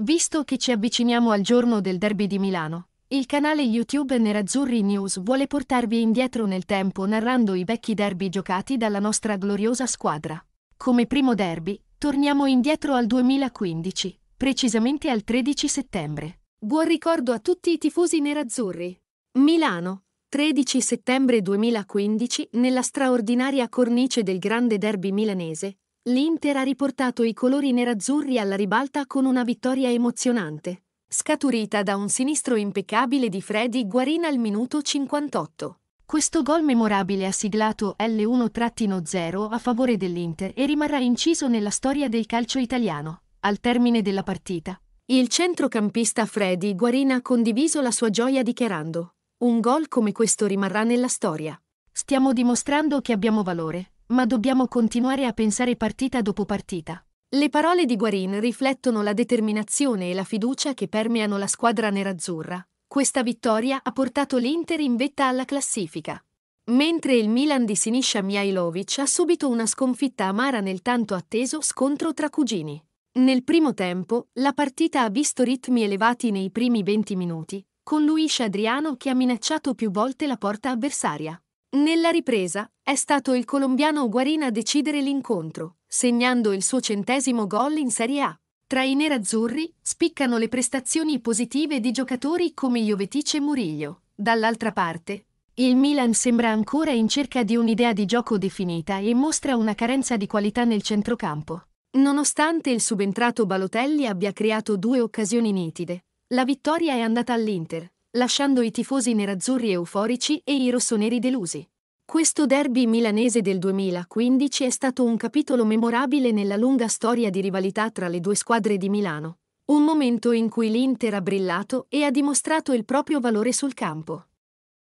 Visto che ci avviciniamo al giorno del derby di Milano, il canale YouTube Nerazzurri News vuole portarvi indietro nel tempo narrando i vecchi derby giocati dalla nostra gloriosa squadra. Come primo derby, torniamo indietro al 2015, precisamente al 13 settembre. Buon ricordo a tutti i tifosi nerazzurri. Milano, 13 settembre 2015, nella straordinaria cornice del grande derby milanese, L'Inter ha riportato i colori nerazzurri alla ribalta con una vittoria emozionante, scaturita da un sinistro impeccabile di Freddy Guarina al minuto 58. Questo gol memorabile ha siglato L1-0 a favore dell'Inter e rimarrà inciso nella storia del calcio italiano, al termine della partita. Il centrocampista Freddy Guarina ha condiviso la sua gioia dichiarando: Un gol come questo rimarrà nella storia. Stiamo dimostrando che abbiamo valore, ma dobbiamo continuare a pensare partita dopo partita. Le parole di Guarin riflettono la determinazione e la fiducia che permeano la squadra nerazzurra. Questa vittoria ha portato l'Inter in vetta alla classifica. Mentre il Milan di Sinisha Mihailovic ha subito una sconfitta amara nel tanto atteso scontro tra cugini. Nel primo tempo, la partita ha visto ritmi elevati nei primi 20 minuti, con Luis Adriano che ha minacciato più volte la porta avversaria. Nella ripresa è stato il colombiano Guarina a decidere l'incontro, segnando il suo centesimo gol in Serie A. Tra i nerazzurri spiccano le prestazioni positive di giocatori come Jovetic e Murillo. Dall'altra parte, il Milan sembra ancora in cerca di un'idea di gioco definita e mostra una carenza di qualità nel centrocampo. Nonostante il subentrato Balotelli abbia creato due occasioni nitide, la vittoria è andata all'Inter, lasciando i tifosi nerazzurri euforici e i rossoneri delusi. Questo derby milanese del 2015 è stato un capitolo memorabile nella lunga storia di rivalità tra le due squadre di Milano, un momento in cui l'Inter ha brillato e ha dimostrato il proprio valore sul campo.